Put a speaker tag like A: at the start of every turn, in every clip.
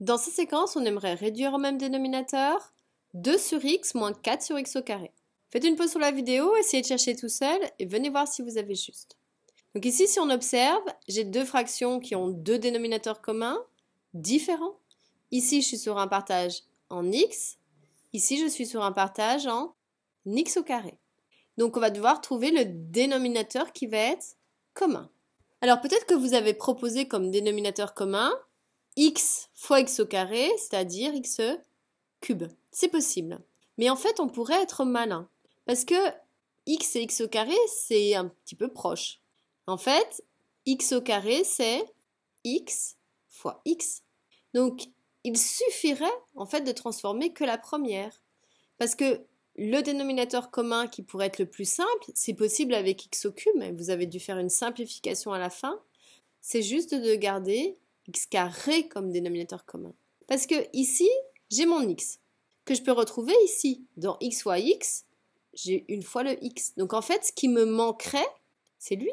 A: Dans ces séquences, on aimerait réduire au même dénominateur 2 sur x moins 4 sur x au carré. Faites une pause sur la vidéo, essayez de chercher tout seul et venez voir si vous avez juste. Donc ici, si on observe, j'ai deux fractions qui ont deux dénominateurs communs différents. Ici, je suis sur un partage en x. Ici, je suis sur un partage en x au carré. Donc on va devoir trouver le dénominateur qui va être commun. Alors peut-être que vous avez proposé comme dénominateur commun x fois x au carré, c'est-à-dire x cube. C'est possible. Mais en fait, on pourrait être malin. Parce que x et x au carré, c'est un petit peu proche. En fait, x au carré, c'est x fois x. Donc, il suffirait en fait de transformer que la première. Parce que le dénominateur commun qui pourrait être le plus simple, c'est possible avec x au cube, vous avez dû faire une simplification à la fin, c'est juste de garder x carré comme dénominateur commun. Parce que ici, j'ai mon x, que je peux retrouver ici. Dans x fois x, j'ai une fois le x. Donc en fait, ce qui me manquerait, c'est lui.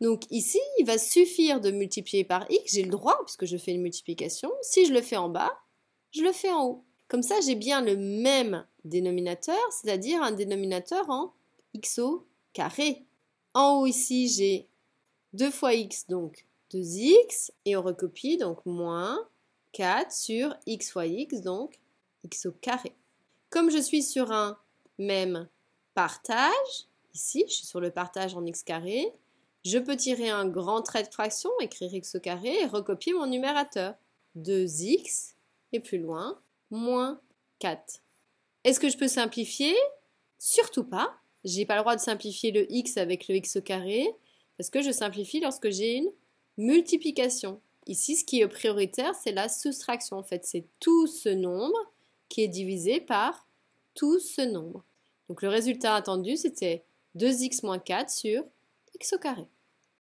A: Donc ici, il va suffire de multiplier par x, j'ai le droit, puisque je fais une multiplication. Si je le fais en bas, je le fais en haut. Comme ça, j'ai bien le même dénominateur, c'est-à-dire un dénominateur en xo carré. En haut ici, j'ai 2 fois x, donc 2x et on recopie donc moins 4 sur x fois x, donc x au carré. Comme je suis sur un même partage, ici je suis sur le partage en x carré, je peux tirer un grand trait de fraction, écrire x au carré et recopier mon numérateur. 2x et plus loin, moins 4. Est-ce que je peux simplifier Surtout pas. J'ai pas le droit de simplifier le x avec le x au carré parce que je simplifie lorsque j'ai une Multiplication. Ici, ce qui est prioritaire, c'est la soustraction. En fait, c'est tout ce nombre qui est divisé par tout ce nombre. Donc le résultat attendu, c'était 2x-4 sur x au carré.